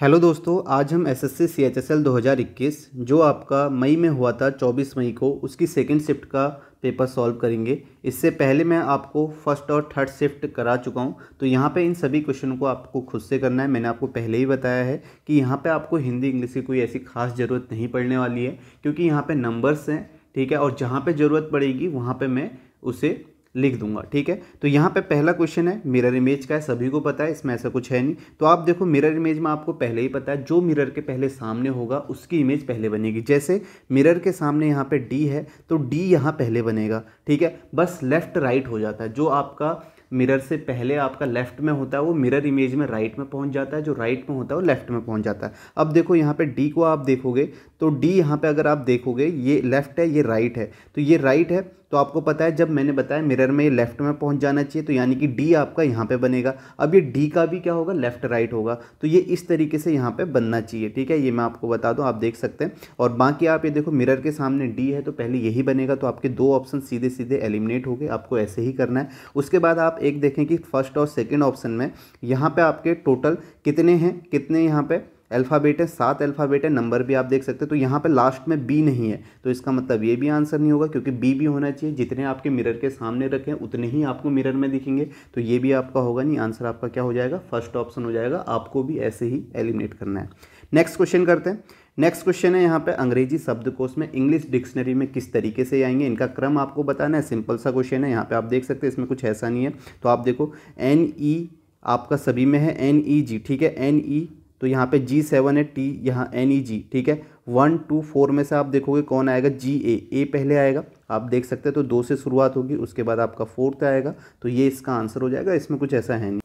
hello दोस्तों आज हम S S C C H S L दो हज़ार इक्कीस जो आपका मई में हुआ था चौबीस मई को उसकी सेकेंड शिफ्ट का पेपर सॉल्व करेंगे इससे पहले मैं आपको फर्स्ट और थर्ड शिफ्ट करा चुका हूँ तो यहाँ पे इन सभी क्वेश्चन को आपको खुद से करना है मैंने आपको पहले ही बताया है कि यहाँ पे आपको हिंदी इंग्लिश की कोई ऐसी खास ज़रूरत नहीं पड़ने वाली है क्योंकि यहाँ पर नंबर्स हैं ठीक है और जहाँ पर ज़रूरत पड़ेगी वहाँ पर मैं उसे लिख दूंगा ठीक है तो यहाँ पे पहला क्वेश्चन है मिरर इमेज का है सभी को पता है इसमें ऐसा कुछ है नहीं तो आप देखो मिरर इमेज में आपको पहले ही पता है जो मिरर के पहले सामने होगा उसकी इमेज पहले बनेगी जैसे मिरर के सामने यहाँ पे डी है तो डी यहाँ पहले बनेगा ठीक है बस लेफ्ट राइट हो जाता है जो आपका मिरर से पहले आपका लेफ्ट में होता है वो मिरर इमेज में राइट में पहुंच जाता है जो राइट में होता है वो लेफ्ट में पहुंच जाता है अब देखो यहाँ पे डी को आप देखोगे तो डी यहाँ पे अगर आप देखोगे ये लेफ्ट है ये राइट है तो ये राइट है तो आपको पता है जब मैंने बताया मिरर में ये लेफ्ट में पहुंच जाना चाहिए तो यानी कि डी आपका यहाँ पे बनेगा अब ये डी का भी क्या होगा लेफ्ट राइट होगा तो ये इस तरीके से यहाँ पे बनना चाहिए ठीक है ये मैं आपको बता दूँ आप देख सकते हैं और बाकी आप ये देखो मिरर के सामने डी है तो पहले यही बनेगा तो आपके दो ऑप्शन सीधे सीधे एलिमिनेट हो गए आपको ऐसे ही करना है उसके बाद आप एक देखें कि फर्स्ट और सेकेंड ऑप्शन में यहाँ पर आपके टोटल कितने हैं कितने यहाँ पर अल्फ़ाबेट है सात अल्फ़ाबेट है नंबर भी आप देख सकते हैं तो यहाँ पे लास्ट में बी नहीं है तो इसका मतलब ये भी आंसर नहीं होगा क्योंकि बी भी होना चाहिए जितने आपके मिरर के सामने रखें उतने ही आपको मिरर में दिखेंगे तो ये भी आपका होगा नहीं आंसर आपका क्या हो जाएगा फर्स्ट ऑप्शन हो जाएगा आपको भी ऐसे ही एलिमिनेट करना है नेक्स्ट क्वेश्चन करते हैं नेक्स्ट क्वेश्चन है यहाँ पे अंग्रेजी शब्दकोश में इंग्लिश डिक्शनरी में किस तरीके से आएंगे इनका क्रम आपको बताना है सिंपल सा क्वेश्चन है यहाँ पे आप देख सकते हैं इसमें कुछ ऐसा नहीं है तो आप देखो एन ई e आपका सभी में है एन ई जी ठीक है एन ई e तो यहाँ पे जी सेवन है टी यहाँ एन ई जी ठीक है वन टू फोर में से आप देखोगे कौन आएगा जी ए ए पहले आएगा आप देख सकते हैं तो दो से शुरुआत होगी उसके बाद आपका फोर्थ आएगा तो ये इसका आंसर हो जाएगा इसमें कुछ ऐसा है नहीं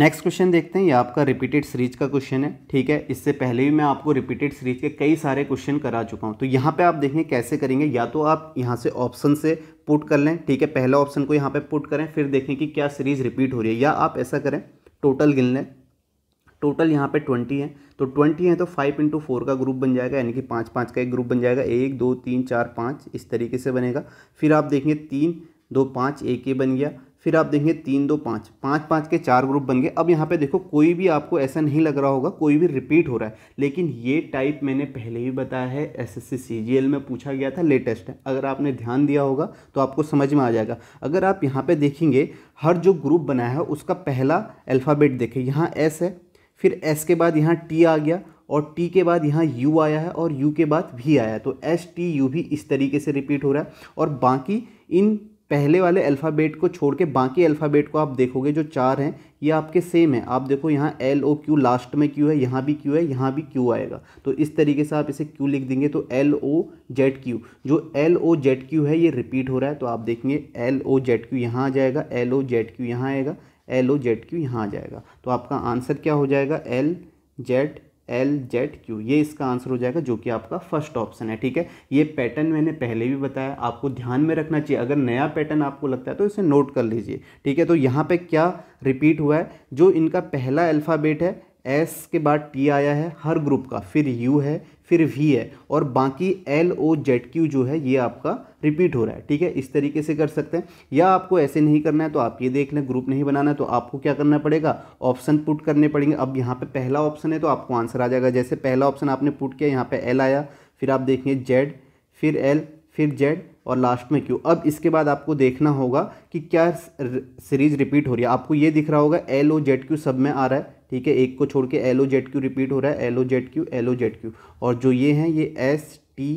नेक्स्ट क्वेश्चन देखते हैं ये आपका रिपीटेड सीरीज का क्वेश्चन है ठीक है इससे पहले भी मैं आपको रिपीटेड सीरीज के कई सारे क्वेश्चन करा चुका हूँ तो यहाँ पे आप देखें कैसे करेंगे या तो आप यहाँ से ऑप्शन से पुट कर लें ठीक है पहला ऑप्शन को यहाँ पर पुट करें फिर देखें कि क्या सीरीज रिपीट हो रही है या आप ऐसा करें टोटल गिन लें टोटल यहाँ पे ट्वेंटी है तो ट्वेंटी है तो फाइव इंटू फोर का ग्रुप बन जाएगा यानी कि पाँच पाँच का एक ग्रुप बन जाएगा एक दो तीन चार पाँच इस तरीके से बनेगा फिर आप देखेंगे तीन दो पाँच एक ये बन गया फिर आप देखेंगे तीन दो पाँच पाँच पाँच के चार ग्रुप बन गए अब यहाँ पे देखो कोई भी आपको ऐसा नहीं लग रहा होगा कोई भी रिपीट हो रहा है लेकिन ये टाइप मैंने पहले भी बताया है एसएससी सीजीएल में पूछा गया था लेटेस्ट है अगर आपने ध्यान दिया होगा तो आपको समझ में आ जाएगा अगर आप यहाँ पर देखेंगे हर जो ग्रुप बनाया है उसका पहला अल्फ़ाबेट देखें यहाँ एस है फिर एस के बाद यहाँ टी आ गया और टी के बाद यहाँ यू आया है और यू के बाद भी आया है तो एस टी यू भी इस तरीके से रिपीट हो रहा है और बाकी इन पहले वाले अल्फ़ाबेट को छोड़ के बाकी अल्फ़ाबेट को आप देखोगे जो चार हैं ये आपके सेम है आप देखो यहाँ एल ओ क्यू लास्ट में क्यू है यहाँ भी क्यू है यहाँ भी क्यू आएगा तो इस तरीके से आप इसे क्यू लिख देंगे तो एल ओ जेड क्यू जो एल ओ जेड क्यू है ये रिपीट हो रहा है तो आप देखेंगे एल ओ जेड क्यू यहाँ आ जाएगा एल ओ जेड क्यू यहाँ आएगा एल ओ जेड क्यू यहाँ आ जाएगा तो आपका आंसर क्या हो जाएगा L Z L Z Q ये इसका आंसर हो जाएगा जो कि आपका फर्स्ट ऑप्शन है ठीक है ये पैटर्न मैंने पहले भी बताया आपको ध्यान में रखना चाहिए अगर नया पैटर्न आपको लगता है तो इसे नोट कर लीजिए ठीक है तो यहाँ पे क्या रिपीट हुआ है जो इनका पहला अल्फ़ाबेट है एस के बाद टी आया है हर ग्रुप का फिर यू है फिर वी है और बाकी एल ओ जेड क्यू जो है ये आपका रिपीट हो रहा है ठीक है इस तरीके से कर सकते हैं या आपको ऐसे नहीं करना है तो आप ये देख लें ग्रुप नहीं बनाना है तो आपको क्या करना पड़ेगा ऑप्शन पुट करने पड़ेंगे अब यहाँ पे पहला ऑप्शन है तो आपको आंसर आ जाएगा जैसे पहला ऑप्शन आपने पुट किया यहाँ पे एल आया फिर आप देखेंगे जेड फिर एल फिर जेड और लास्ट में क्यू अब इसके बाद आपको देखना होगा कि क्या सीरीज रिपीट हो रही है आपको ये दिख रहा होगा एल ओ जेड क्यू सब में आ रहा है ठीक है एक को छोड़ के एलो जेड क्यू रिपीट हो रहा है L O Z Q L O Z Q और जो ये हैं ये एस टी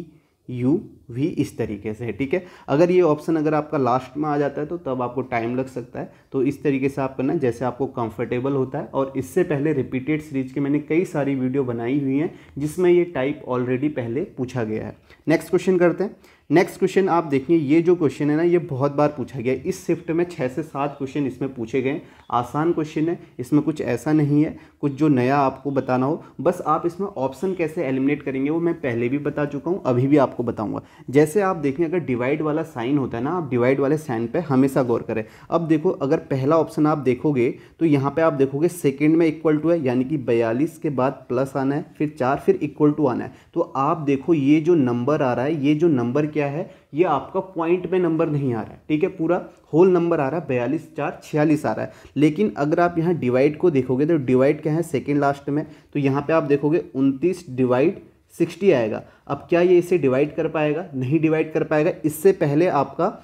यू वी इस तरीके से है ठीक है अगर ये ऑप्शन अगर आपका लास्ट में आ जाता है तो तब आपको टाइम लग सकता है तो इस तरीके से आप करना जैसे आपको कंफर्टेबल होता है और इससे पहले रिपीटेड सीरीज के मैंने कई सारी वीडियो बनाई हुई हैं जिसमें ये टाइप ऑलरेडी पहले पूछा गया है नेक्स्ट क्वेश्चन करते हैं नेक्स्ट क्वेश्चन आप देखिए ये जो क्वेश्चन है ना ये बहुत बार पूछा गया इस शिफ्ट में छः से सात क्वेश्चन इसमें पूछे गए आसान क्वेश्चन है इसमें कुछ ऐसा नहीं है कुछ जो नया आपको बताना हो बस आप इसमें ऑप्शन कैसे एलिमिनेट करेंगे वो मैं पहले भी बता चुका हूँ अभी भी आपको बताऊँगा जैसे आप देखें अगर डिवाइड वाला साइन होता है ना आप डिवाइड वाले साइन पर हमेशा गौर करें अब देखो अगर पहला ऑप्शन आप देखोगे तो यहाँ पर आप देखोगे सेकेंड में इक्वल टू है यानी कि बयालीस के बाद प्लस आना है फिर चार फिर इक्वल टू आना है तो आप देखो ये जो नंबर आ रहा है ये जो नंबर क्या क्या है ये आपका पॉइंट में नंबर नहीं आ रहा है ठीक है पूरा होल नंबर आ रहा है बयालीस चार छियालीस आ रहा है लेकिन अगर आप यहाँ डिवाइड को देखोगे तो डिवाइड क्या है सेकेंड लास्ट में तो यहाँ पर आप देखोगे उनतीस डिवाइड सिक्सटी आएगा अब क्या ये इसे डिवाइड कर पाएगा नहीं डिवाइड कर पाएगा इससे पहले आपका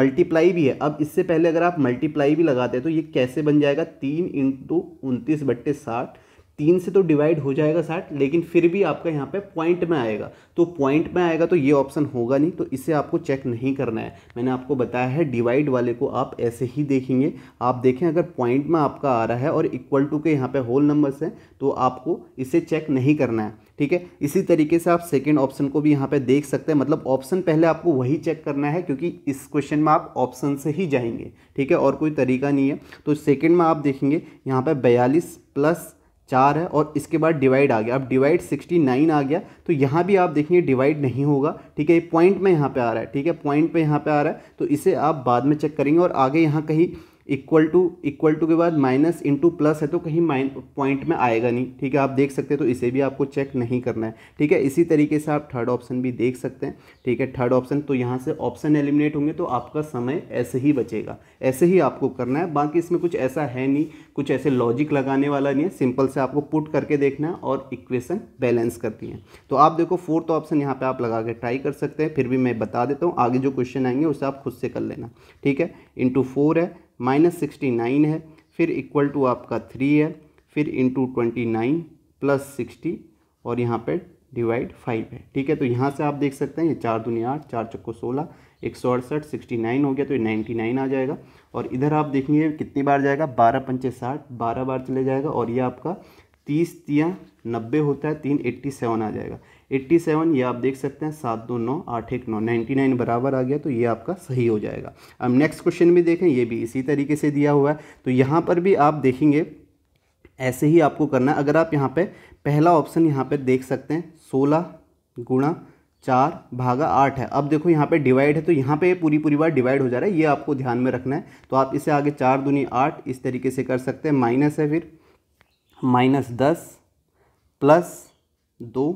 मल्टीप्लाई भी है अब इससे पहले अगर आप मल्टीप्लाई भी लगाते हैं तो ये कैसे बन जाएगा तीन इंटू उनतीस बट्टे साठ तीन से तो डिवाइड हो जाएगा साठ लेकिन फिर भी आपका यहाँ पे पॉइंट में आएगा तो पॉइंट में आएगा तो ये ऑप्शन होगा नहीं तो इसे आपको चेक नहीं करना है मैंने आपको बताया है डिवाइड वाले को आप ऐसे ही देखेंगे आप देखें अगर पॉइंट में आपका आ रहा है और इक्वल टू के यहाँ पे होल नंबर्स हैं तो आपको इसे चेक नहीं करना है ठीक है इसी तरीके से आप सेकेंड ऑप्शन को भी यहाँ पर देख सकते हैं मतलब ऑप्शन पहले आपको वही चेक करना है क्योंकि इस क्वेश्चन में आप ऑप्शन से ही जाएंगे ठीक है और कोई तरीका नहीं है तो सेकेंड में आप देखेंगे यहाँ पर बयालीस प्लस चार है और इसके बाद डिवाइड आ गया अब डिवाइड सिक्सटी नाइन आ गया तो यहाँ भी आप देखेंगे डिवाइड नहीं होगा ठीक है पॉइंट में यहाँ पे आ रहा है ठीक है पॉइंट पे यहाँ पे आ रहा है तो इसे आप बाद में चेक करेंगे और आगे यहाँ कहीं इक्वल टू इक्वल टू के बाद माइनस इंटू प्लस है तो कहीं माइन पॉइंट में आएगा नहीं ठीक है आप देख सकते हैं तो इसे भी आपको चेक नहीं करना है ठीक है इसी तरीके से आप थर्ड ऑप्शन भी देख सकते हैं ठीक है थर्ड ऑप्शन तो यहाँ से ऑप्शन एलिमिनेट होंगे तो आपका समय ऐसे ही बचेगा ऐसे ही आपको करना है बाकी इसमें कुछ ऐसा है नहीं कुछ ऐसे लॉजिक लगाने वाला नहीं है सिंपल से आपको पुट करके देखना है और इक्वेशन बैलेंस करती है तो आप देखो फोर्थ ऑप्शन यहाँ पर आप लगा के ट्राई कर सकते हैं फिर भी मैं बता देता हूँ आगे जो क्वेश्चन आएंगे उसे आप खुद से कर लेना ठीक है इंटू फोर है माइनस सिक्सटी नाइन है फिर इक्वल टू आपका थ्री है फिर into twenty nine plus sixty और यहाँ पे डिवाइड फाइव है ठीक है तो यहाँ से आप देख सकते हैं ये चार दुनिया आठ चार चक्को सोलह एक सौ अड़सठ सिक्सटी नाइन हो गया तो ये नाइन्टी नाइन आ जाएगा और इधर आप देखेंगे कितनी बार जाएगा बारह पंचे साठ बारह बार चले जाएगा और ये आपका तीस तिया नब्बे होता है तीन एट्टी सेवन आ जाएगा एट्टी सेवन ये आप देख सकते हैं सात दो नौ आठ एक नौ नाइन्टी नाइन बराबर आ गया तो ये आपका सही हो जाएगा अब नेक्स्ट क्वेश्चन भी देखें ये भी इसी तरीके से दिया हुआ है तो यहाँ पर भी आप देखेंगे ऐसे ही आपको करना है अगर आप यहाँ पे पहला ऑप्शन यहाँ पे देख सकते हैं सोलह गुणा चार भागा आठ है अब देखो यहाँ पे डिवाइड है तो यहाँ पे पूरी पूरी बार डिवाइड हो जा रहा है ये आपको ध्यान में रखना है तो आप इसे आगे चार दूनी आठ इस तरीके से कर सकते हैं माइनस है फिर माइनस दस प्लस दो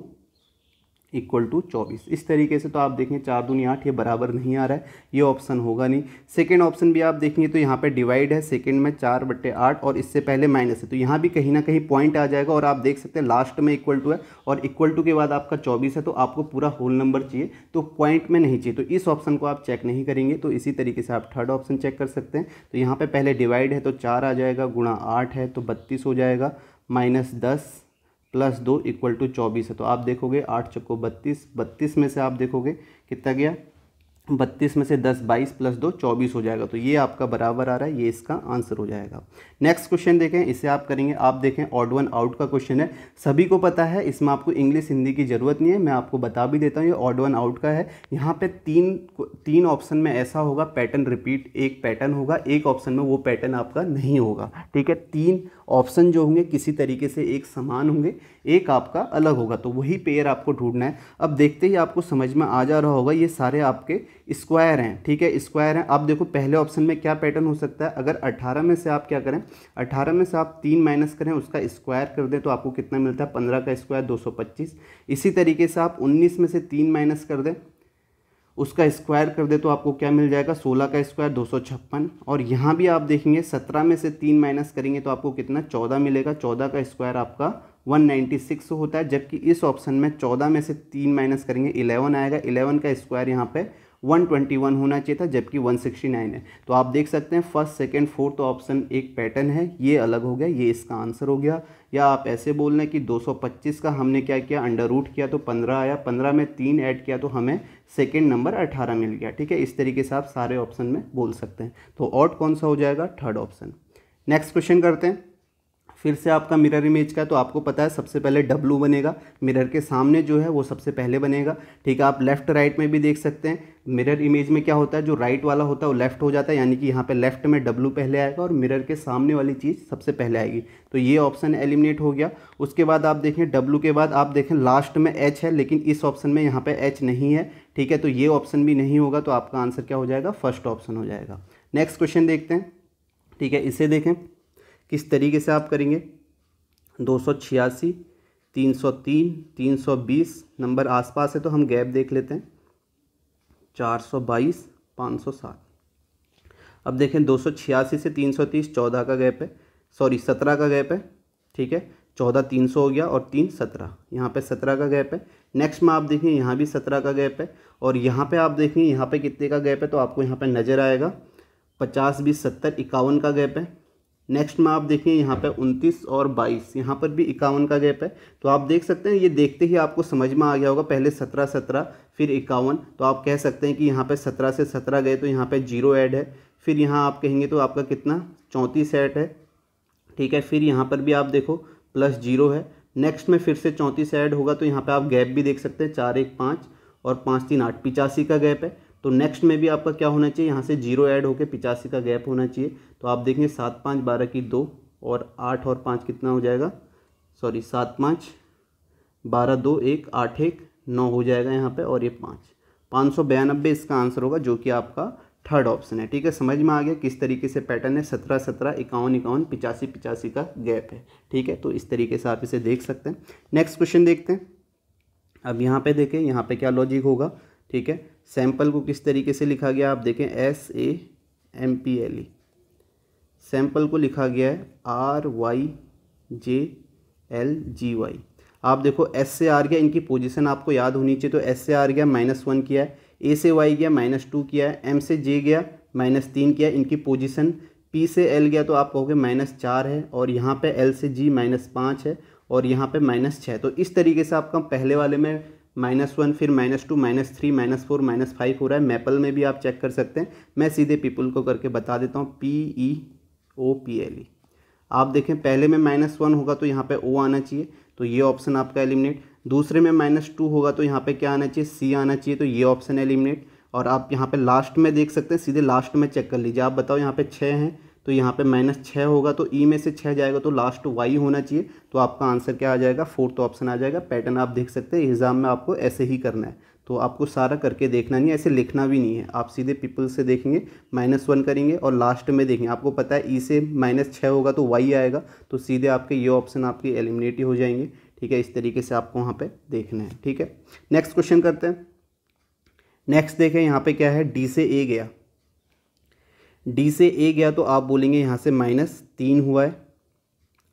इक्वल टू चौबीस इस तरीके से तो आप देखें चार दूनी आठ ये बराबर नहीं आ रहा है ये ऑप्शन होगा नहीं सेकेंड ऑप्शन भी आप देखेंगे तो यहाँ पे डिवाइड है सेकेंड में चार बट्टे आठ और इससे पहले माइनस है तो यहाँ भी कहीं ना कहीं पॉइंट आ जाएगा और आप देख सकते हैं लास्ट में इक्वल टू है और इक्वल टू के बाद आपका चौबीस है तो आपको पूरा होल नंबर चाहिए तो पॉइंट में नहीं चाहिए तो इस ऑप्शन को आप चेक नहीं करेंगे तो इसी तरीके से आप थर्ड ऑप्शन चेक कर सकते हैं तो यहाँ पर पहले डिवाइड है तो चार आ जाएगा गुणा आठ है तो बत्तीस हो जाएगा माइनस दस प्लस दो इक्वल टू चौबीस है तो आप देखोगे आठ चक्को बत्तीस बत्तीस में से आप देखोगे कितना गया बत्तीस में से दस बाईस प्लस दो चौबीस हो जाएगा तो ये आपका बराबर आ रहा है ये इसका आंसर हो जाएगा नेक्स्ट क्वेश्चन देखें इसे आप करेंगे आप देखें ऑड वन आउट का क्वेश्चन है सभी को पता है इसमें आपको इंग्लिश हिंदी की ज़रूरत नहीं है मैं आपको बता भी देता हूँ ये ऑड वन आउट का है यहाँ पे तीन तीन ऑप्शन में ऐसा होगा पैटर्न रिपीट एक पैटर्न होगा एक ऑप्शन में वो पैटर्न आपका नहीं होगा ठीक है तीन ऑप्शन जो होंगे किसी तरीके से एक समान होंगे एक आपका अलग होगा तो वही पेयर आपको ढूंढना है अब देखते ही आपको समझ में आ जा रहा होगा ये सारे आपके स्क्वायर हैं ठीक है स्क्वायर हैं आप देखो पहले ऑप्शन में क्या पैटर्न हो सकता है अगर अट्ठारह में से आप क्या करें अट्ठारह में से आप तीन माइनस करें उसका स्क्वायर कर दें तो आपको कितना मिलता है पंद्रह का स्क्वायर दो इसी तरीके से आप उन्नीस में से तीन माइनस कर दें उसका स्क्वायर कर दे तो आपको क्या मिल जाएगा सोलह का स्क्वायर दो सौ छप्पन और यहाँ भी आप देखेंगे सत्रह में से तीन माइनस करेंगे तो आपको कितना चौदह मिलेगा चौदह का स्क्वायर आपका 196 होता है जबकि इस ऑप्शन में 14 में से तीन माइनस करेंगे 11 आएगा 11 का स्क्वायर यहाँ पे 121 होना चाहिए था जबकि 169 है तो आप देख सकते हैं फर्स्ट सेकेंड फोर्थ ऑप्शन एक पैटर्न है ये अलग हो गया ये इसका आंसर हो गया या आप ऐसे बोल रहे हैं कि 225 का हमने क्या किया अंडर रूट किया तो 15 आया 15 में तीन ऐड किया तो हमें सेकेंड नंबर 18 मिल गया ठीक है इस तरीके से आप सारे ऑप्शन में बोल सकते हैं तो ऑट कौन सा हो जाएगा थर्ड ऑप्शन नेक्स्ट क्वेश्चन करते हैं फिर से आपका मिरर इमेज का तो आपको पता है सबसे पहले डब्लू बनेगा मिरर के सामने जो है वो सबसे पहले बनेगा ठीक है आप लेफ्ट राइट में भी देख सकते हैं मिरर इमेज में क्या होता है जो राइट वाला होता है वो लेफ्ट हो जाता है यानी कि यहाँ पे लेफ्ट में डब्लू पहले आएगा और मिरर के सामने वाली चीज़ सबसे पहले आएगी तो ये ऑप्शन एलिमिनेट हो गया उसके बाद आप देखें डब्लू के बाद आप देखें लास्ट में एच है लेकिन इस ऑप्शन में यहाँ पे एच नहीं है ठीक है तो ये ऑप्शन भी नहीं होगा तो आपका आंसर क्या हो जाएगा फर्स्ट ऑप्शन हो जाएगा नेक्स्ट क्वेश्चन देखते हैं ठीक है इसे देखें किस तरीके से आप करेंगे दो सौ छियासी तीन सौ तीन तीन सौ बीस नंबर आसपास है तो हम गैप देख लेते हैं चार सौ बाईस पाँच सौ सात अब देखें दो सौ छियासी से तीन सौ तीस चौदह का गैप है सॉरी सत्रह का गैप है ठीक है चौदह तीन सौ हो गया और तीन सत्रह यहाँ पे सत्रह का गैप है नेक्स्ट में आप देखें यहाँ भी सत्रह का गैप है और यहाँ पे आप देखें यहाँ पे कितने का गैप है तो आपको यहाँ पे नज़र आएगा पचास बीस सत्तर इक्यावन का गैप है नेक्स्ट में आप देखें यहाँ पे 29 और 22 यहाँ पर भी इक्यावन का गैप है तो आप देख सकते हैं ये देखते ही आपको समझ में आ गया होगा पहले 17 17 फिर इक्यावन तो आप कह सकते हैं कि यहाँ पे 17 से 17 गए तो यहाँ पे जीरो ऐड है फिर यहाँ आप कहेंगे तो आपका कितना चौंतीस ऐड है ठीक है फिर यहाँ पर भी आप देखो प्लस जीरो है नेक्स्ट में फिर से चौंतीस ऐड होगा तो यहाँ पर आप गैप भी देख सकते हैं चार एक पाँच और पाँच तीन आठ पिचासी का गैप है तो नेक्स्ट में भी आपका क्या होना चाहिए यहाँ से जीरो ऐड होकर पिचासी का गैप होना चाहिए तो आप देखेंगे सात पाँच बारह की दो और आठ और पाँच कितना हो जाएगा सॉरी सात पाँच बारह दो एक आठ एक नौ हो जाएगा यहाँ पे और ये पाँच पाँच सौ बयानबे इसका आंसर होगा जो कि आपका थर्ड ऑप्शन है ठीक है समझ में आ गया किस तरीके से पैटर्न है सत्रह सत्रह इक्यावन इक्यावन पिचासी पिचासी का गैप है ठीक है तो इस तरीके से आप इसे देख सकते हैं नेक्स्ट क्वेश्चन देखते हैं अब यहाँ पे देखें यहाँ पे क्या लॉजिक होगा ठीक है सैंपल को किस तरीके से लिखा गया आप देखें S A M P L E sample को लिखा गया है R Y J L G Y आप देखो एस से आर गया इनकी पोजीशन आपको याद होनी चाहिए तो एस से आर गया माइनस वन किया है ए से वाई गया माइनस टू किया है एम से जे गया माइनस तीन किया इनकी पोजीशन पी से एल गया तो आप कहोगे माइनस चार है और यहाँ पे एल से जी माइनस पाँच है और यहाँ पे माइनस छः तो इस तरीके से आपका पहले वाले में माइनस वन फिर minus two minus three minus four minus five हो रहा है मैपल में भी आप चेक कर सकते हैं मैं सीधे पीपल को करके बता देता हूँ P E O P L E आप देखें पहले में माइनस वन होगा तो यहाँ पे ओ आना चाहिए तो ये ऑप्शन आपका एलिमिनेट दूसरे में माइनस टू होगा तो यहाँ पे क्या आना चाहिए सी आना चाहिए तो ये ऑप्शन एलिमिनेट और आप यहाँ पे लास्ट में देख सकते हैं सीधे लास्ट में चेक कर लीजिए आप बताओ यहाँ पे छः हैं तो यहाँ पे माइनस छः होगा तो ई e में से छः जाएगा तो लास्ट वाई होना चाहिए तो आपका आंसर क्या आ जाएगा फोर्थ ऑप्शन आ जाएगा पैटर्न आप देख सकते हैं एग्ज़ाम में आपको ऐसे ही करना है तो आपको सारा करके देखना नहीं है ऐसे लिखना भी नहीं है आप सीधे पीपल से देखेंगे माइनस वन करेंगे और लास्ट में देखेंगे आपको पता है ई e से माइनस छः होगा तो वाई आएगा तो सीधे आपके ये ऑप्शन आपके एलिमिनेट ही हो जाएंगे ठीक है इस तरीके से आपको वहाँ पर देखना है ठीक है नेक्स्ट क्वेश्चन करते हैं नेक्स्ट देखें यहाँ पे क्या है डी से ए गया डी से ए गया तो आप बोलेंगे यहाँ से माइनस तीन हुआ है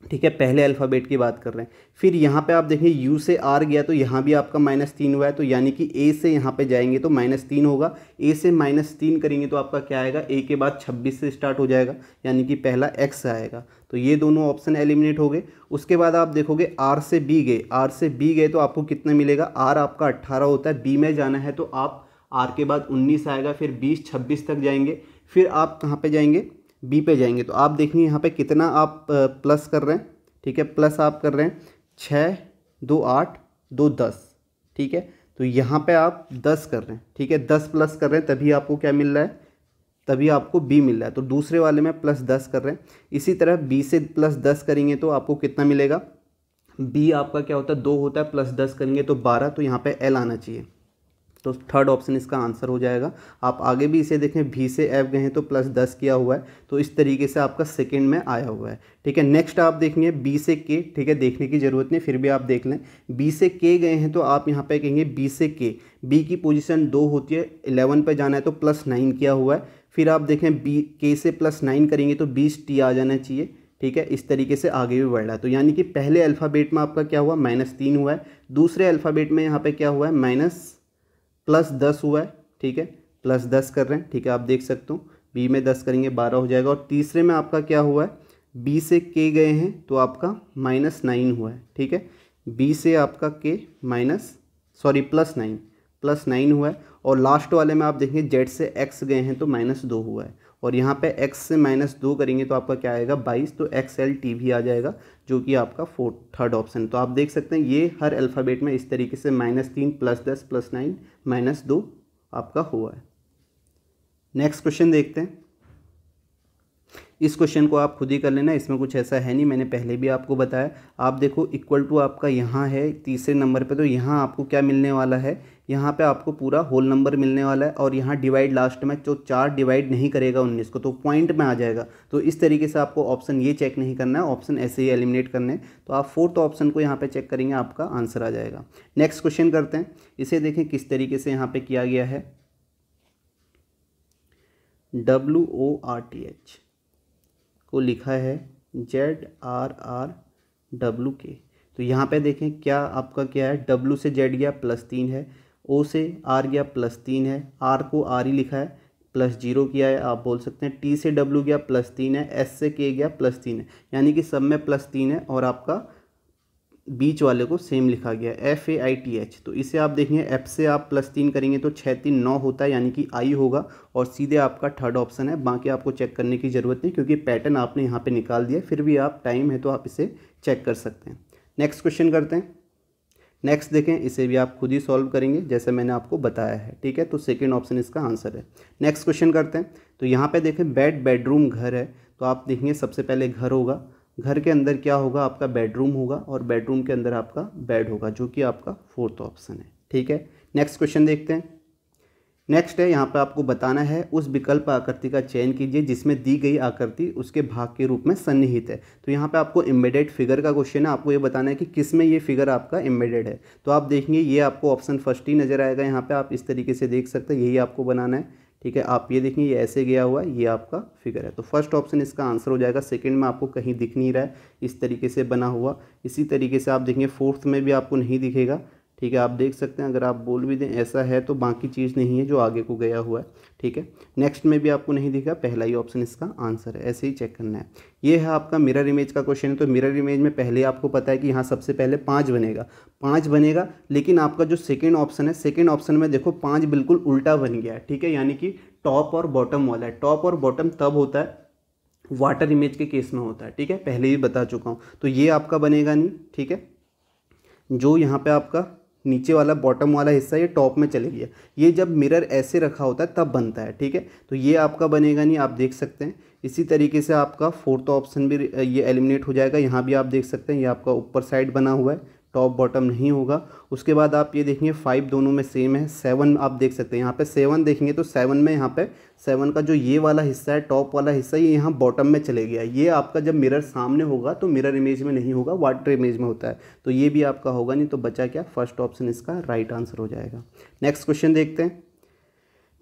ठीक है पहले अल्फ़ाबेट की बात कर रहे हैं फिर यहाँ पे आप देखें यू से आर गया तो यहाँ भी आपका माइनस तीन हुआ है तो यानी कि ए से यहाँ पे जाएंगे तो माइनस तीन होगा ए से माइनस तीन करेंगे तो आपका क्या आएगा ए के बाद छब्बीस से स्टार्ट हो जाएगा यानी कि पहला एक्स आएगा तो ये दोनों ऑप्शन एलिमिनेट हो गए उसके बाद आप देखोगे आर से बी गए आर से बी गए तो आपको कितना मिलेगा आर आपका अट्ठारह होता है बी में जाना है तो आप आर के बाद उन्नीस आएगा फिर बीस छब्बीस तक जाएंगे फिर आप कहाँ पे जाएंगे बी पे जाएंगे तो आप देखिए यहाँ पे कितना आप प्लस कर रहे हैं ठीक है प्लस आप कर रहे हैं छः दो आठ दो दस ठीक है तो यहाँ पे आप दस कर रहे हैं ठीक है दस प्लस कर रहे हैं तभी आपको क्या मिल रहा है तभी आपको बी मिल रहा है तो दूसरे वाले में प्लस दस कर रहे हैं इसी तरह बी से प्लस दस करेंगे तो आपको कितना मिलेगा बी आपका क्या होता है दो होता है प्लस दस करेंगे तो बारह तो यहाँ पर एल आना चाहिए तो थर्ड ऑप्शन इसका आंसर हो जाएगा आप आगे भी इसे देखें भी से एफ गए हैं तो प्लस दस किया हुआ है तो इस तरीके से आपका सेकेंड में आया हुआ है ठीक है नेक्स्ट आप देखेंगे बी से के ठीक है देखने की ज़रूरत नहीं फिर भी आप देख लें बी से के गए हैं तो आप यहाँ पर कहेंगे बी से के बी की पोजिशन दो होती है इलेवन पर जाना है तो प्लस नाइन किया हुआ है फिर आप देखें बी के से प्लस नाइन करेंगे तो बीस टी आ जाना चाहिए ठीक है इस तरीके से आगे भी बढ़ रहा है तो यानी कि पहले अल्फ़ाबेट में आपका क्या हुआ माइनस तीन हुआ है दूसरे अल्फ़ाबेट में यहाँ पे क्या हुआ है माइनस प्लस दस हुआ है ठीक है प्लस दस कर रहे हैं ठीक है आप देख सकते हो बी में दस करेंगे बारह हो जाएगा और तीसरे में आपका क्या हुआ है बी से के गए हैं तो आपका माइनस नाइन हुआ है ठीक है बी से आपका K minus sorry plus nine plus nine हुआ है और लास्ट वाले में आप देखेंगे जेड से एक्स गए हैं तो माइनस दो हुआ है और यहाँ पे x से माइनस दो करेंगे तो आपका क्या आएगा बाईस तो एक्स एल टी भी आ जाएगा जो कि आपका फोर्थ थर्ड ऑप्शन तो आप देख सकते हैं ये हर अल्फ़ाबेट में इस तरीके से माइनस तीन प्लस दस प्लस नाइन माइनस दो आपका हुआ है नेक्स्ट क्वेश्चन देखते हैं इस क्वेश्चन को आप खुद ही कर लेना इसमें कुछ ऐसा है नहीं मैंने पहले भी आपको बताया आप देखो इक्वल टू आपका यहाँ है तीसरे नंबर पे तो यहाँ आपको क्या मिलने वाला है यहाँ पे आपको पूरा होल नंबर मिलने वाला है और यहाँ डिवाइड लास्ट में जो चार डिवाइड नहीं करेगा उन्नीस को तो पॉइंट में आ जाएगा तो इस तरीके से आपको ऑप्शन ये चेक नहीं करना है ऑप्शन ऐसे ही एलिमिनेट करने तो आप फोर्थ ऑप्शन को यहाँ पे चेक करेंगे आपका आंसर आ जाएगा नेक्स्ट क्वेश्चन करते हैं इसे देखें किस तरीके से यहाँ पर किया गया है W O R T H को लिखा है जेड आर आर डब्लू के तो यहाँ पे देखें क्या आपका क्या है डब्लू से जेड गया प्लस तीन है ओ से आर गया प्लस तीन है आर को आर ही लिखा है प्लस जीरो किया है आप बोल सकते हैं टी से डब्लू गया प्लस तीन है एस से के गया प्लस तीन है यानी कि सब में प्लस तीन है और आपका बीच वाले को सेम लिखा गया है F A I T H तो इसे आप देखेंगे एफ से आप प्लस तीन करेंगे तो छः तीन नौ होता है यानी कि आई होगा और सीधे आपका थर्ड ऑप्शन है बाकी आपको चेक करने की ज़रूरत नहीं क्योंकि पैटर्न आपने यहाँ पे निकाल दिया फिर भी आप टाइम है तो आप इसे चेक कर सकते हैं नेक्स्ट क्वेश्चन करते हैं नेक्स्ट देखें इसे भी आप खुद ही सॉल्व करेंगे जैसे मैंने आपको बताया है ठीक है तो सेकेंड ऑप्शन इसका आंसर है नेक्स्ट क्वेश्चन करते हैं तो यहाँ पर देखें बेड बेडरूम घर है तो आप देखेंगे सबसे पहले घर होगा घर के अंदर क्या होगा आपका बेडरूम होगा और बेडरूम के अंदर आपका बेड होगा जो कि आपका फोर्थ ऑप्शन है ठीक है नेक्स्ट क्वेश्चन देखते हैं नेक्स्ट है यहाँ पर आपको बताना है उस विकल्प आकृति का चयन कीजिए जिसमें दी गई आकृति उसके भाग के रूप में सन्निहित है तो यहाँ पे आपको इम्बेडेड फिगर का क्वेश्चन है आपको ये बताना है कि किस में ये फिगर आपका इम्बेडेड है तो आप देखेंगे ये आपको ऑप्शन फर्स्ट ही नज़र आएगा यहाँ पे आप इस तरीके से देख सकते हैं यही आपको बनाना है ठीक है आप ये देखेंगे ये ऐसे गया हुआ है ये आपका फिगर है तो फर्स्ट ऑप्शन इसका आंसर हो जाएगा सेकंड में आपको कहीं दिख नहीं रहा है इस तरीके से बना हुआ इसी तरीके से आप देखेंगे फोर्थ में भी आपको नहीं दिखेगा ठीक है आप देख सकते हैं अगर आप बोल भी दें ऐसा है तो बाकी चीज़ नहीं है जो आगे को गया हुआ है ठीक है नेक्स्ट में भी आपको नहीं दिखा पहला ही ऑप्शन इसका आंसर है ऐसे ही चेक करना है ये है आपका मिरर इमेज का क्वेश्चन है तो मिरर इमेज में पहले आपको पता है कि यहाँ सबसे पहले पाँच बनेगा पाँच बनेगा लेकिन आपका जो सेकेंड ऑप्शन है सेकेंड ऑप्शन में देखो पाँच बिल्कुल उल्टा बन गया है ठीक है यानी कि टॉप और बॉटम वाला है टॉप और बॉटम तब होता है वाटर इमेज के केस में होता है ठीक है पहले ही बता चुका हूँ तो ये आपका बनेगा नहीं ठीक है जो यहाँ पे आपका नीचे वाला बॉटम वाला हिस्सा ये टॉप में चले गया ये जब मिरर ऐसे रखा होता है तब बनता है ठीक है तो ये आपका बनेगा नहीं आप देख सकते हैं इसी तरीके से आपका फोर्थ ऑप्शन भी ये एलिमिनेट हो जाएगा यहाँ भी आप देख सकते हैं ये आपका ऊपर साइड बना हुआ है टॉप बॉटम नहीं होगा उसके बाद आप ये देखेंगे फाइव दोनों में सेम है सेवन आप देख सकते हैं यहाँ पे सेवन देखेंगे तो सेवन में यहाँ पे सेवन का जो ये वाला हिस्सा है टॉप वाला हिस्सा ये यहाँ बॉटम में चले गया ये आपका जब मिरर सामने होगा तो मिरर इमेज में नहीं होगा वाटर इमेज में होता है तो ये भी आपका होगा नहीं तो बचा क्या फर्स्ट ऑप्शन इसका राइट आंसर हो जाएगा नेक्स्ट क्वेश्चन देखते हैं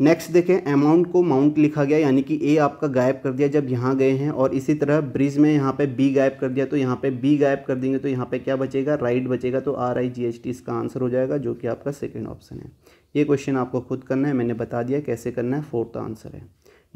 नेक्स्ट देखें अमाउंट को माउंट लिखा गया यानी कि ए आपका गायब कर दिया जब यहाँ गए हैं और इसी तरह ब्रिज में यहाँ पे बी गायब कर दिया तो यहाँ पे बी गायब कर देंगे तो यहाँ पे क्या बचेगा राइट बचेगा तो R I G H T इसका आंसर हो जाएगा जो कि आपका सेकेंड ऑप्शन है ये क्वेश्चन आपको खुद करना है मैंने बता दिया कैसे करना है फोर्थ आंसर है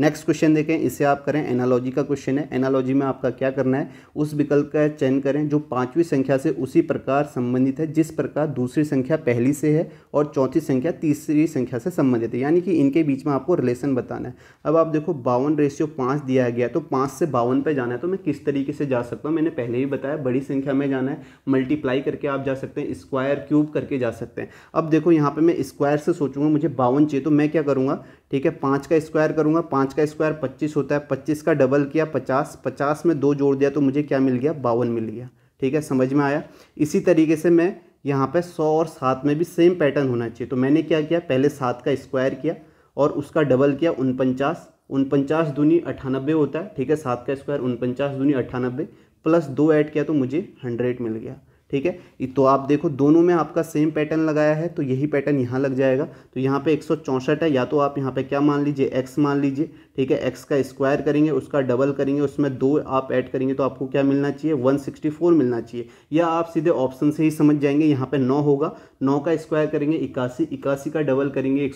नेक्स्ट क्वेश्चन देखें इसे आप करें एनालॉजी का क्वेश्चन है एनालॉजी में आपका क्या करना है उस विकल्प का चयन करें जो पांचवी संख्या से उसी प्रकार संबंधित है जिस प्रकार दूसरी संख्या पहली से है और चौथी संख्या तीसरी संख्या से संबंधित है यानी कि इनके बीच में आपको रिलेशन बताना है अब आप देखो बावन रेशियो पाँच दिया गया तो पाँच से बावन पर जाना है तो मैं किस तरीके से जा सकता हूँ मैंने पहले ही बताया बड़ी संख्या में जाना है मल्टीप्लाई करके आप जा सकते हैं स्क्वायर क्यूब करके जा सकते हैं अब देखो यहाँ पर मैं स्क्वायर से सोचूंगा मुझे बावन चाहिए तो मैं क्या करूँगा ठीक है पाँच का स्क्वायर करूँगा पाँच का स्क्वायर पच्चीस होता है पच्चीस का डबल किया पचास पचास में दो जोड़ दिया तो मुझे क्या मिल गया बावन मिल गया ठीक है समझ में आया इसी तरीके से मैं यहाँ पर सौ और सात में भी सेम पैटर्न होना चाहिए तो मैंने क्या किया पहले सात का स्क्वायर किया और उसका डबल किया उनपचास उनपचास दूनी अठानबे होता है ठीक है सात का स्क्वायर उनपचास दूनी अठानबे प्लस दो ऐड किया तो मुझे हंड्रेड मिल गया ठीक है तो आप देखो दोनों में आपका सेम पैटर्न लगाया है तो यही पैटर्न यहाँ लग जाएगा तो यहाँ पे एक है या तो आप यहाँ पे क्या मान लीजिए एक्स मान लीजिए ठीक है एक्स का स्क्वायर करेंगे उसका डबल करेंगे उसमें दो आप ऐड करेंगे तो आपको क्या मिलना चाहिए 164 मिलना चाहिए या आप सीधे ऑप्शन से ही समझ जाएंगे यहाँ पे नौ होगा नौ का स्क्वायर करेंगे इक्यासी इक्यासी का डबल करेंगे एक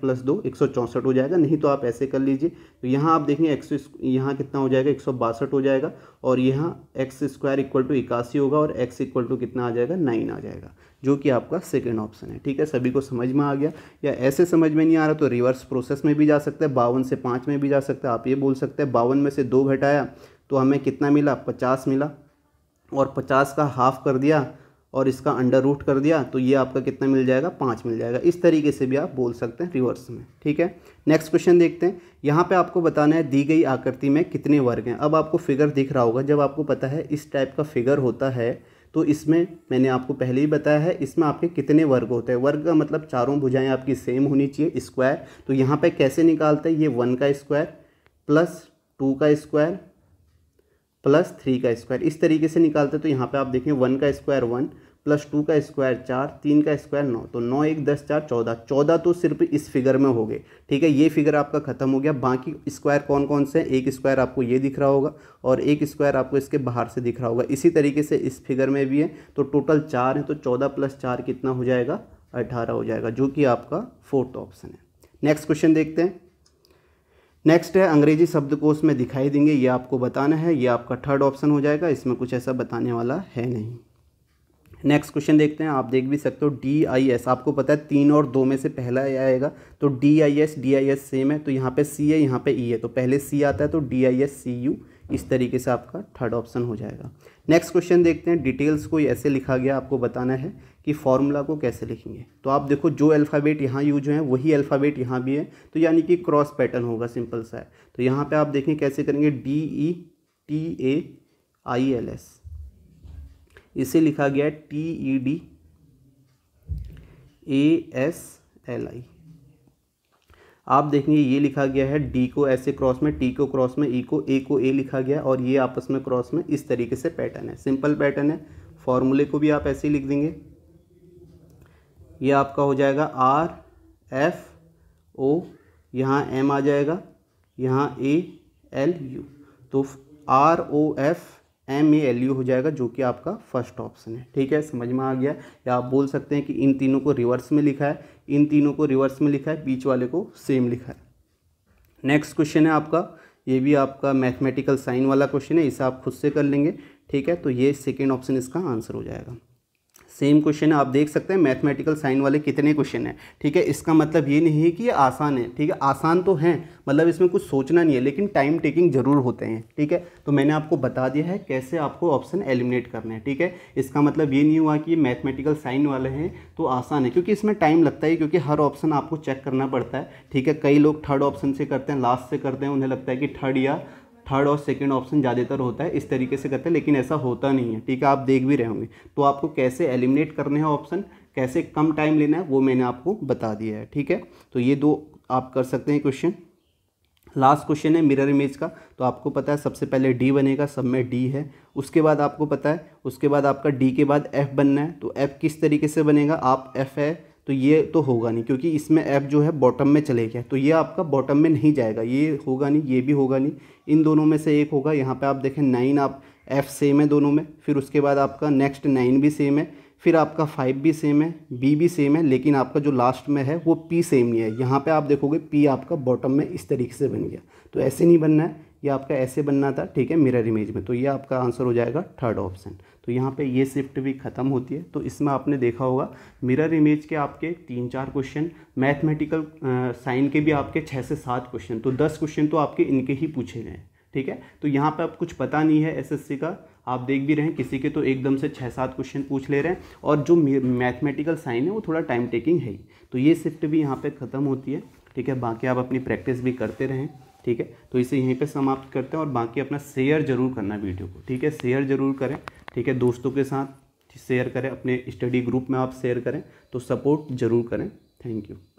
प्लस दो एक हो जाएगा नहीं तो आप ऐसे कर लीजिए तो यहाँ आप देखेंगे एक यहाँ कितना हो जाएगा एक हो जाएगा और यहाँ एक्स स्क्वायर इक्वल टू इक्यासी होगा और एक्स इक्वल टू कितना आ जाएगा नाइन आ जाएगा जो कि आपका सेकेंड ऑप्शन है ठीक है सभी को समझ में आ गया या ऐसे समझ में नहीं आ रहा तो रिवर्स प्रोसेस में भी जा सकते हैं बावन से पाँच में भी जा सकते हैं आप ये बोल सकते हैं बावन में से दो घटाया तो हमें कितना मिला पचास मिला और पचास का हाफ कर दिया और इसका अंडर रूट कर दिया तो ये आपका कितना मिल जाएगा पाँच मिल जाएगा इस तरीके से भी आप बोल सकते हैं रिवर्स में ठीक है नेक्स्ट क्वेश्चन देखते हैं यहाँ पे आपको बताना है दी गई आकृति में कितने वर्ग हैं अब आपको फिगर दिख रहा होगा जब आपको पता है इस टाइप का फिगर होता है तो इसमें मैंने आपको पहले ही बताया है इसमें आपके कितने वर्ग होते हैं वर्ग का मतलब चारों भुजाएं आपकी सेम होनी चाहिए स्क्वायर तो यहाँ पर कैसे निकालते हैं ये वन का स्क्वायर प्लस टू का स्क्वायर प्लस थ्री का स्क्वायर इस तरीके से निकालते हैं तो यहाँ पे आप देखें वन का स्क्वायर वन प्लस टू का स्क्वायर चार तीन का स्क्वायर नौ तो नौ एक दस चार चौदह चौदह तो सिर्फ इस फिगर में हो गए ठीक है ये फिगर आपका खत्म हो गया बाकी स्क्वायर कौन कौन से हैं एक स्क्वायर आपको ये दिख रहा होगा और एक स्क्वायर आपको इसके बाहर से दिख रहा होगा इसी तरीके से इस फिगर में भी है तो टोटल चार हैं तो चौदह प्लस चार कितना हो जाएगा अठारह हो जाएगा जो कि आपका फोर्थ ऑप्शन है नेक्स्ट क्वेश्चन देखते हैं नेक्स्ट है अंग्रेजी शब्दकोश में दिखाई देंगे ये आपको बताना है ये आपका थर्ड ऑप्शन हो जाएगा इसमें कुछ ऐसा बताने वाला है नहीं नेक्स्ट क्वेश्चन देखते हैं आप देख भी सकते हो डी आई एस आपको पता है तीन और दो में से पहला आएगा तो D I S D I S same है तो यहाँ पे सी है यहाँ पे ई e है तो पहले सी आता है तो D I S C U इस तरीके से आपका थर्ड ऑप्शन हो जाएगा नेक्स्ट क्वेश्चन देखते हैं डिटेल्स को ऐसे लिखा गया आपको बताना है कि फॉर्मूला को कैसे लिखेंगे तो आप देखो जो अल्फ़ाबेट यहाँ यूज हैं वही अल्फ़ाबेट यहाँ भी है तो यानी कि क्रॉस पैटर्न होगा सिंपल सा है तो यहाँ पर आप देखें कैसे करेंगे D E T A I L S इसे लिखा गया है T E D A S L I आप देखेंगे ये लिखा गया है डी को ऐसे क्रॉस में टी को क्रॉस में ई e को ए को ए लिखा गया और ये आपस में क्रॉस में इस तरीके से पैटर्न है सिंपल पैटर्न है फॉर्मूले को भी आप ऐसे ही लिख देंगे ये आपका हो जाएगा आर एफ ओ यहाँ एम आ जाएगा यहाँ ए एल यू तो R O F M A L U हो जाएगा जो कि आपका फर्स्ट ऑप्शन है ठीक है समझ में आ गया या आप बोल सकते हैं कि इन तीनों को रिवर्स में लिखा है इन तीनों को रिवर्स में लिखा है बीच वाले को सेम लिखा है नेक्स्ट क्वेश्चन है आपका ये भी आपका मैथमेटिकल साइन वाला क्वेश्चन है इसे आप खुद से कर लेंगे ठीक है तो ये सेकेंड ऑप्शन इसका आंसर हो जाएगा सेम क्वेश्चन है आप देख सकते हैं मैथमेटिकल साइन वाले कितने क्वेश्चन हैं ठीक है इसका मतलब ये नहीं है कि ये आसान है ठीक है आसान तो हैं मतलब इसमें कुछ सोचना नहीं है लेकिन टाइम टेकिंग ज़रूर होते हैं ठीक है तो मैंने आपको बता दिया है कैसे आपको ऑप्शन एलिमिनेट करना है ठीक है इसका मतलब ये नहीं हुआ कि ये मैथमेटिकल साइन वाले हैं तो आसान है क्योंकि इसमें टाइम लगता है क्योंकि हर ऑप्शन आपको चेक करना पड़ता है ठीक है कई लोग थर्ड ऑप्शन से करते हैं लास्ट से करते हैं उन्हें लगता है कि थर्ड या थर्ड और सेकेंड ऑप्शन ज़्यादातर होता है इस तरीके से करते हैं लेकिन ऐसा होता नहीं है ठीक है आप देख भी रहे होंगे तो आपको कैसे एलिमिनेट करने हैं ऑप्शन कैसे कम टाइम लेना है वो मैंने आपको बता दिया है ठीक है तो ये दो आप कर सकते हैं क्वेश्चन लास्ट क्वेश्चन है मिरर इमेज का तो आपको पता है सबसे पहले डी बनेगा सब में डी है उसके बाद आपको पता है उसके बाद आपका डी के बाद एफ बनना है तो एफ किस तरीके से बनेगा आप एफ है तो ये तो होगा नहीं क्योंकि इसमें ऐप जो है बॉटम में चले गया तो ये आपका बॉटम में नहीं जाएगा ये होगा नहीं ये भी होगा नहीं इन दोनों में से एक होगा यहाँ पे आप देखें नाइन आप एफ़ सेम है दोनों में फिर उसके बाद आपका नेक्स्ट नाइन भी सेम है फिर आपका फाइव भी सेम है बी भी सेम है लेकिन आपका जो लास्ट में है वो पी सेम ही है यहाँ पर आप देखोगे पी आपका बॉटम में इस तरीके से बन गया तो ऐसे नहीं बनना है ये आपका ऐसे बनना था ठीक है मिरर इमेज में तो ये आपका आंसर हो जाएगा थर्ड ऑप्शन तो यहाँ पे ये शिफ्ट भी ख़त्म होती है तो इसमें आपने देखा होगा मिरर इमेज के आपके तीन चार क्वेश्चन मैथमेटिकल साइन के भी आपके छः से सात क्वेश्चन तो दस क्वेश्चन तो आपके इनके ही पूछे गए ठीक है तो यहाँ पर आप कुछ पता नहीं है एस का आप देख भी रहे हैं किसी के तो एकदम से छः सात क्वेश्चन पूछ ले रहे हैं और जो मैथमेटिकल साइन है वो थोड़ा टाइम टेकिंग है ही तो ये शिफ्ट भी यहाँ पे ख़त्म होती है ठीक है बाकी आप अपनी प्रैक्टिस भी करते रहें ठीक है तो इसे यहीं पे समाप्त करते हैं और बाकी अपना शेयर जरूर करना वीडियो को ठीक है शेयर जरूर करें ठीक है दोस्तों के साथ शेयर करें अपने स्टडी ग्रुप में आप शेयर करें तो सपोर्ट जरूर करें थैंक यू